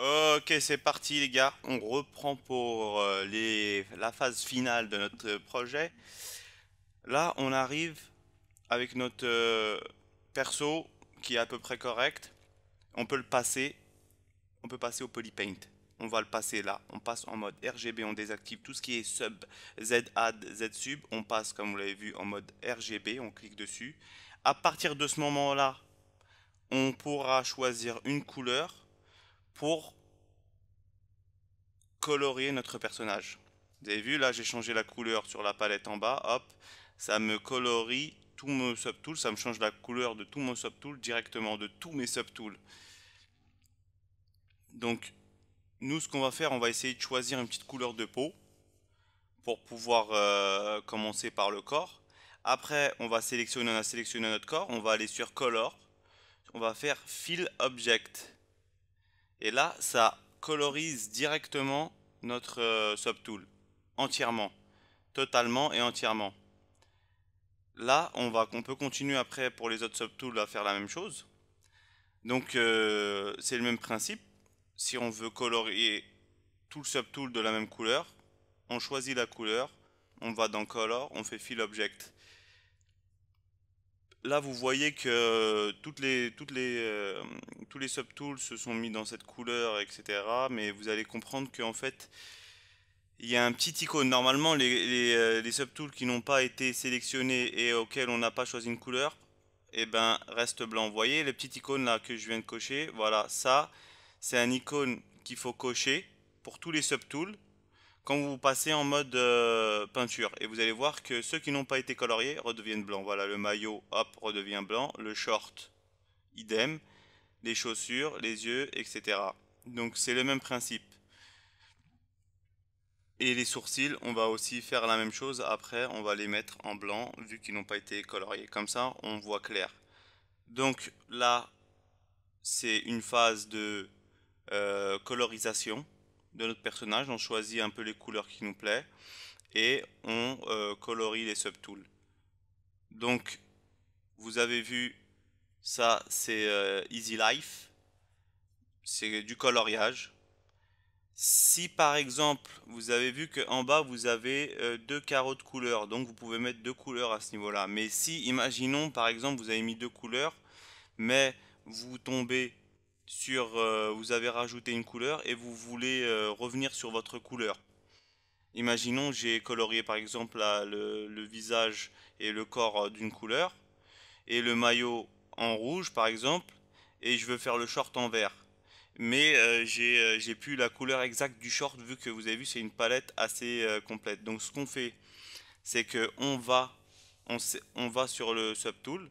Ok, c'est parti les gars. On reprend pour euh, la phase finale de notre euh, projet. Là, on arrive avec notre euh, perso qui est à peu près correct. On peut le passer. On peut passer au polypaint. On va le passer là. On passe en mode RGB. On désactive tout ce qui est sub, Z add, Z sub. On passe, comme vous l'avez vu, en mode RGB. On clique dessus. À partir de ce moment-là, on pourra choisir une couleur pour colorier notre personnage. Vous avez vu, là j'ai changé la couleur sur la palette en bas, hop, ça me colorie tout mon subtool, ça me change la couleur de tout mon subtool directement, de tous mes subtools. Donc nous ce qu'on va faire, on va essayer de choisir une petite couleur de peau pour pouvoir euh, commencer par le corps. Après, on va sélectionner, on a sélectionné notre corps, on va aller sur Color, on va faire Fill Object. Et là, ça colorise directement notre euh, subtool, entièrement, totalement et entièrement. Là, on, va, on peut continuer après pour les autres subtools à faire la même chose. Donc, euh, c'est le même principe. Si on veut colorier tout le subtool de la même couleur, on choisit la couleur, on va dans Color, on fait Fill Object là, vous voyez que euh, toutes les, toutes les, euh, tous les subtools se sont mis dans cette couleur, etc. Mais vous allez comprendre qu'en fait, il y a un petit icône. Normalement, les, les, euh, les subtools qui n'ont pas été sélectionnés et auxquels on n'a pas choisi une couleur, eh ben, restent blancs. Vous voyez, les petites icônes là que je viens de cocher, voilà, ça, c'est un icône qu'il faut cocher pour tous les subtools quand vous passez en mode euh, peinture. Et vous allez voir que ceux qui n'ont pas été coloriés redeviennent blancs. Voilà, le maillot, hop, redevient blanc. Le short, idem. Les chaussures, les yeux, etc. Donc c'est le même principe. Et les sourcils, on va aussi faire la même chose. Après, on va les mettre en blanc vu qu'ils n'ont pas été coloriés. Comme ça, on voit clair. Donc là, c'est une phase de euh, colorisation de notre personnage, on choisit un peu les couleurs qui nous plaît et on euh, colorie les subtools. Donc, vous avez vu, ça c'est euh, Easy Life, c'est du coloriage. Si par exemple, vous avez vu qu'en bas vous avez euh, deux carreaux de couleurs, donc vous pouvez mettre deux couleurs à ce niveau-là. Mais si, imaginons par exemple, vous avez mis deux couleurs, mais vous tombez sur euh, vous avez rajouté une couleur et vous voulez euh, revenir sur votre couleur. Imaginons j'ai colorié par exemple le, visage et le corps euh, d'une couleur et le maillot en rouge par exemple et je veux faire le short en vert. Mais j'ai plus la couleur exacte du short vu que vous avez vu c'est une palette assez complète. Donc ce qu'on fait c'est que on va, on, on va sur le subtool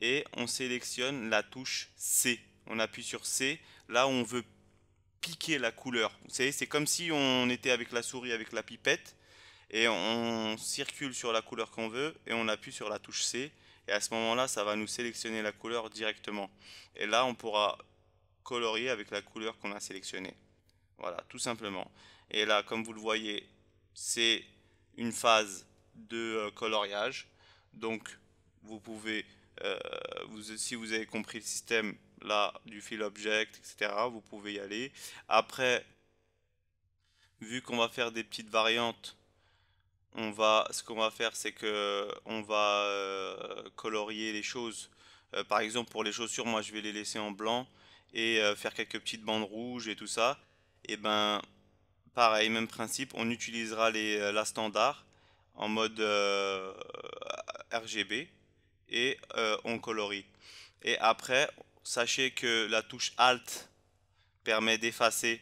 et on sélectionne la touche C on appuie sur C. Là, on veut piquer la couleur. Vous savez, c'est comme si on était avec la souris, avec la pipette, et on circule sur la couleur qu'on veut, et on appuie sur la touche C. Et à ce moment-là, ça va nous sélectionner la couleur directement. Et là, on pourra colorier avec la couleur qu'on a sélectionnée. Voilà, tout simplement. Et là, comme vous le voyez, c'est une phase de euh, coloriage. Donc, vous pouvez, euh, vous, si vous avez compris le système, là du fil object, etc. Vous pouvez y aller. Après, vu qu'on va faire des petites variantes, on va, ce qu'on va faire, c'est que on va euh, colorier les choses. Euh, par exemple, pour les chaussures, moi, je vais les laisser en blanc et euh, faire quelques petites bandes rouges et tout ça. Et eh ben, pareil, même principe. On utilisera les, la standard en mode RGB et on colorie. Et après, sachez que la touche Alt permet d'effacer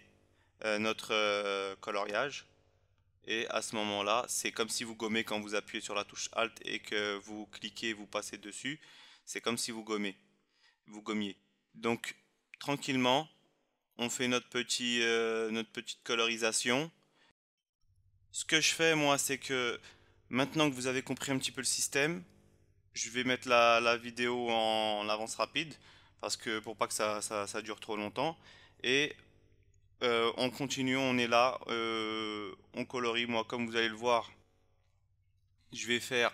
euh, notre euh, coloriage. Et à ce moment-là, c'est comme si vous gommez quand vous appuyez sur la touche Alt et que vous cliquez, vous passez dessus. C'est comme si vous gommez, vous gommiez. Donc, tranquillement, on fait notre, euh, petite colorisation. Ce que je fais, moi, c'est que maintenant que vous avez compris un petit peu le système, je vais mettre la, vidéo en avance rapide parce que pour pas que ça, dure trop longtemps. Et on euh, continue, on est là, euh, on colorie. Moi, comme vous allez le voir, je vais faire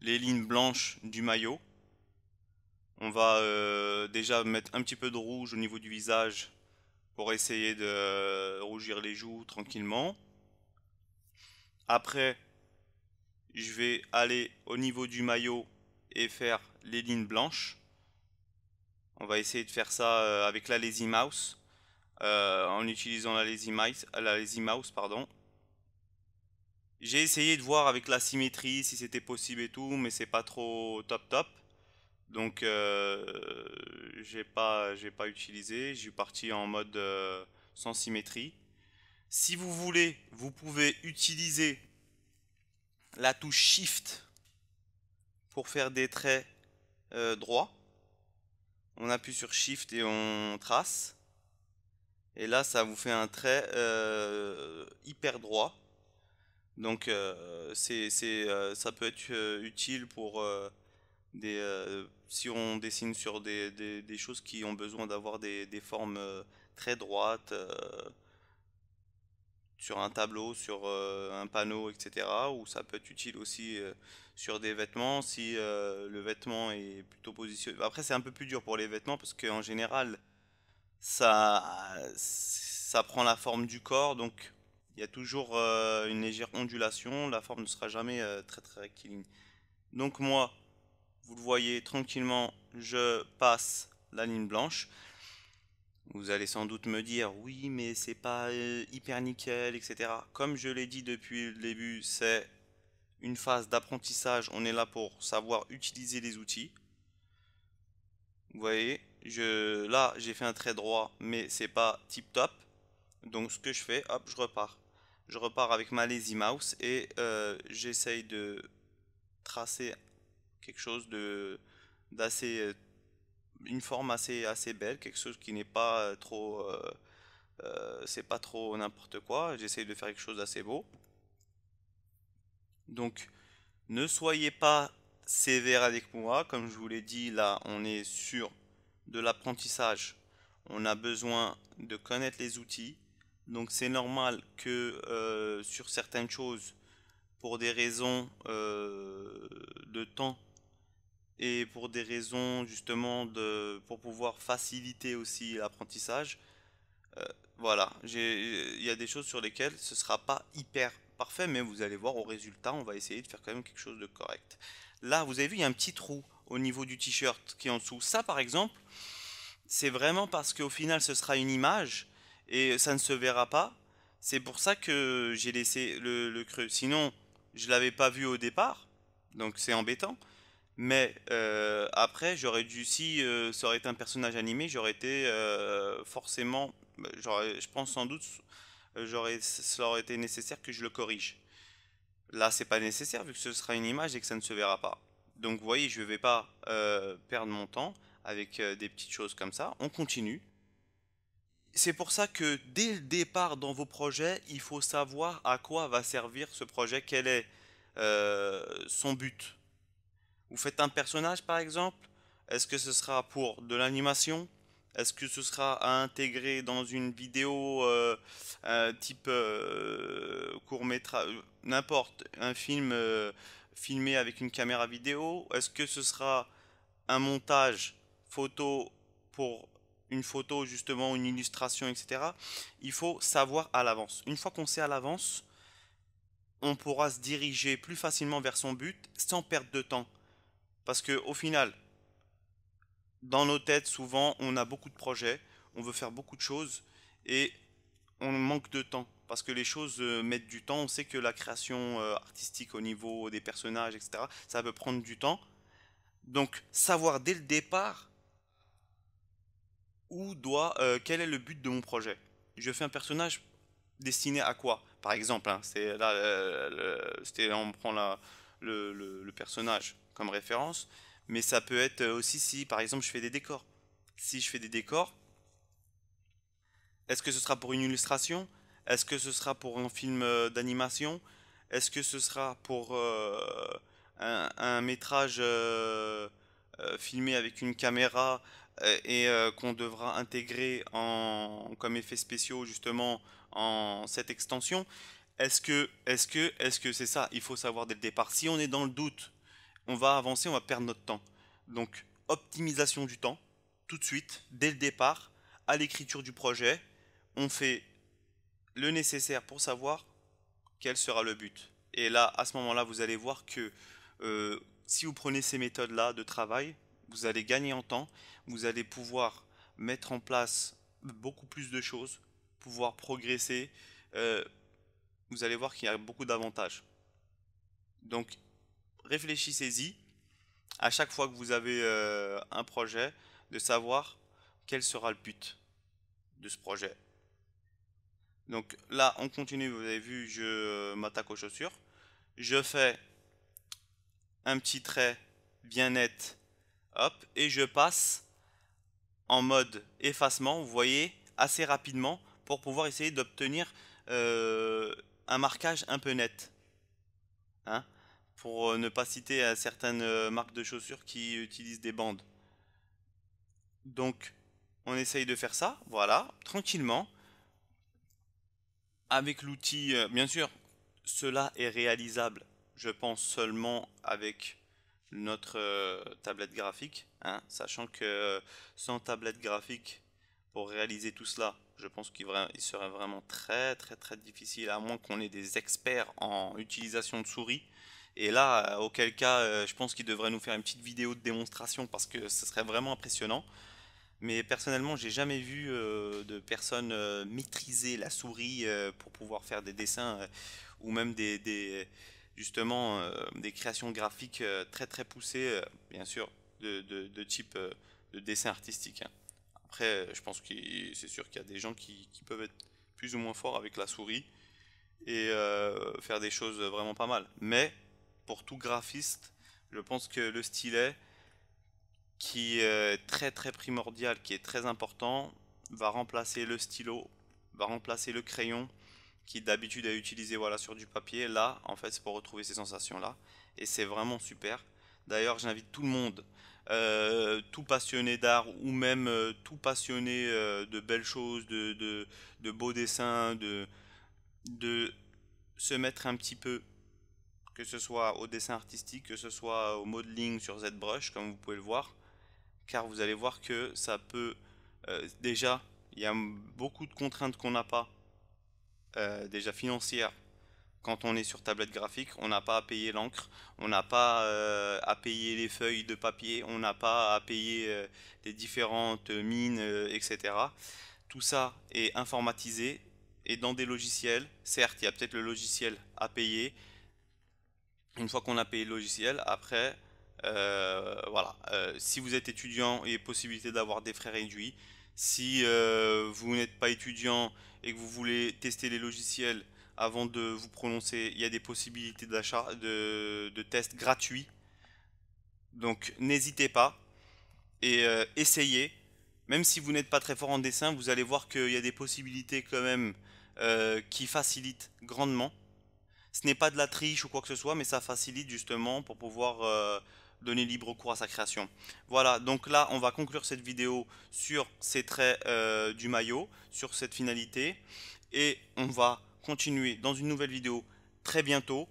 les lignes blanches du maillot. On va euh, déjà mettre un petit peu de rouge au niveau du visage pour essayer de rougir les joues tranquillement. Après, je vais aller au niveau du maillot et faire les lignes blanches. On va essayer de faire ça euh, avec la Lazy Mouse, euh, en utilisant la Lazy Mouse. La mouse pardon. J'ai essayé de voir avec la symétrie si c'était possible et tout, mais c'est pas trop top top. Donc euh, j'ai pas j'ai pas utilisé, j'ai parti en mode euh, sans symétrie. Si vous voulez, vous pouvez utiliser la touche Shift pour faire des traits droits on appuie sur Shift et on trace. Et là, ça vous fait un trait euh, hyper droit. Donc, euh, euh, ça peut être utile pour des, si on dessine sur des, des, choses qui ont besoin d'avoir des, formes très droites sur un tableau, sur euh, un panneau, etc. Ou ça peut être utile aussi euh, sur des vêtements si euh, le vêtement est plutôt positionné. Après, c'est un peu plus dur pour les vêtements parce qu'en général, ça, prend la forme du corps, donc il y a toujours une légère ondulation. La forme ne sera jamais très très rectiligne. Donc moi, vous le voyez tranquillement, je passe la ligne blanche. Vous allez sans doute me dire oui mais c'est pas euh, hyper nickel, etc. Comme je l'ai dit depuis le début, c'est une phase d'apprentissage. On est là pour savoir utiliser les outils. Vous voyez, je, là j'ai fait un trait droit mais c'est pas tip top. Donc ce que je fais, hop, je repars. Je repars avec ma lazy mouse et euh, j'essaye de tracer quelque chose de d'assez euh, une forme assez, assez belle, quelque chose qui n'est pas euh, trop. Euh, euh, c'est pas trop n'importe quoi. j'essaie de faire quelque chose d'assez beau. Donc, ne soyez pas sévère avec moi. Comme je vous l'ai dit, là, on est sur de l'apprentissage. On a besoin de connaître les outils. Donc, c'est normal que sur certaines choses, pour des raisons de temps, et pour des raisons justement de pour pouvoir faciliter aussi l'apprentissage. Euh, voilà, il y a des choses sur lesquelles ce sera pas hyper parfait, mais vous allez voir au résultat, on va essayer de faire quand même quelque chose de correct. Là, vous avez vu, il y a un petit trou au niveau du t-shirt qui est en dessous. Ça, par exemple, c'est vraiment parce qu'au final, ce sera une image et ça ne se verra pas. C'est pour ça que j'ai laissé le, le creux. Sinon, je l'avais pas vu au départ, donc c'est embêtant. Mais euh, après, j'aurais dû, si euh, ça aurait été un personnage animé, j'aurais été euh, forcément, bah, je pense sans doute, j'aurais, ça aurait été nécessaire que je le corrige. Là, c'est pas nécessaire vu que ce sera une image et que ça ne se verra pas. Donc, vous voyez, je ne vais pas perdre mon temps avec des petites choses comme ça. On continue. C'est pour ça que dès le départ dans vos projets, il faut savoir à quoi va servir ce projet, quel est son but vous faites un personnage par exemple, est-ce que ce sera pour de l'animation Est-ce que ce sera à intégrer dans une vidéo euh, type euh, court métrage N'importe, un film euh, filmé avec une caméra vidéo Est-ce que ce sera un montage photo pour une photo justement, une illustration, etc. Il faut savoir à l'avance. Une fois qu'on sait à l'avance, on pourra se diriger plus facilement vers son but sans perdre de temps. Parce que au final, dans nos têtes, souvent, on a beaucoup de projets, on veut faire beaucoup de choses et on manque de temps. Parce que les choses euh, mettent du temps. On sait que la création euh, artistique au niveau des personnages, etc., ça peut prendre du temps. Donc, savoir dès le départ où doit, euh, quel est le but de mon projet. Je fais un personnage destiné à quoi Par exemple, hein, c'est là, on prend le personnage comme référence, mais ça peut être euh, aussi si, par exemple, je fais des décors. Si je fais des décors, est-ce que ce sera pour une illustration Est-ce que ce sera pour un film euh, d'animation Est-ce que ce sera pour euh, un, métrage filmé avec une caméra et qu'on devra intégrer en, comme effets spéciaux justement en cette extension Est-ce que est-ce que est-ce que c'est ça Il faut savoir dès le départ. Si on est dans le doute on va avancer, on va perdre notre temps. Donc, optimisation du temps, tout de suite, dès le départ, à l'écriture du projet, on fait le nécessaire pour savoir quel sera le but. Et là, à ce moment-là, vous allez voir que euh, si vous prenez ces méthodes-là de travail, vous allez gagner en temps, vous allez pouvoir mettre en place beaucoup plus de choses, pouvoir progresser. Euh, vous allez voir qu'il y a beaucoup d'avantages. Donc réfléchissez-y à chaque fois que vous avez euh, un projet, de savoir quel sera le but de ce projet. Donc là, on continue, vous avez vu, je m'attaque aux chaussures. Je fais un petit trait bien net, hop, et je passe en mode effacement, vous voyez, assez rapidement, pour pouvoir essayer d'obtenir euh, un marquage un peu net. Hein pour euh, ne pas citer euh, certaines euh, marques de chaussures qui utilisent des bandes. Donc, on essaye de faire ça, voilà, tranquillement, avec l'outil, bien sûr, cela est réalisable, je pense seulement avec notre tablette graphique, hein, sachant que sans tablette graphique, pour réaliser tout cela, je pense qu'il serait vraiment très très très difficile, à moins qu'on ait des experts en utilisation de souris. Et là, euh, auquel cas, euh, je pense qu'il devrait nous faire une petite vidéo de démonstration parce que ce serait vraiment impressionnant. Mais personnellement, j'ai jamais vu euh, de personne maîtriser la souris pour pouvoir faire des dessins ou même des, des justement des créations graphiques très très poussées, bien sûr, de, type de dessin artistique. Hein. Après, je pense que c'est sûr qu'il y a des gens qui, peuvent être plus ou moins forts avec la souris et faire des choses vraiment pas mal. Mais pour tout graphiste, je pense que le stylet, qui est très très primordial, qui est très important, va remplacer le stylo, va remplacer le crayon, qui d'habitude est utilisé voilà, sur du papier. Là, en fait, c'est pour retrouver ces sensations-là. Et c'est vraiment super. D'ailleurs, j'invite tout le monde, euh, tout passionné d'art ou même euh, tout passionné euh, de belles choses, de, de beaux dessins, de, de se mettre un petit peu que ce soit au dessin artistique, que ce soit au modeling sur ZBrush, comme vous pouvez le voir, car vous allez voir que ça peut euh, déjà, il y a beaucoup de contraintes qu'on n'a pas, euh, déjà financières, quand on est sur tablette graphique, on n'a pas à payer l'encre, on n'a pas euh, à payer les feuilles de papier, on n'a pas à payer les différentes mines, etc. Tout ça est informatisé et dans des logiciels. Certes, il y a peut-être le logiciel à payer, une fois qu'on a payé le logiciel, après, euh, voilà. Euh, si vous êtes étudiant, il y a possibilité d'avoir des frais réduits. Si euh, vous n'êtes pas étudiant et que vous voulez tester les logiciels avant de vous prononcer, il y a des possibilités d'achat, de, de tests gratuits. Donc n'hésitez pas et essayez. Même si vous n'êtes pas très fort en dessin, vous allez voir qu'il y a des possibilités quand même qui facilitent grandement. Ce n'est pas de la triche ou quoi que ce soit, mais ça facilite justement pour pouvoir euh, donner libre cours à sa création. Voilà, donc là, on va conclure cette vidéo sur ces traits euh, du maillot, sur cette finalité. Et on va continuer dans une nouvelle vidéo très bientôt,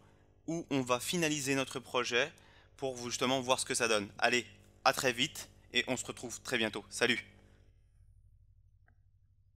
où on va finaliser notre projet pour justement voir ce que ça donne. Allez, à très vite, et on se retrouve très bientôt. Salut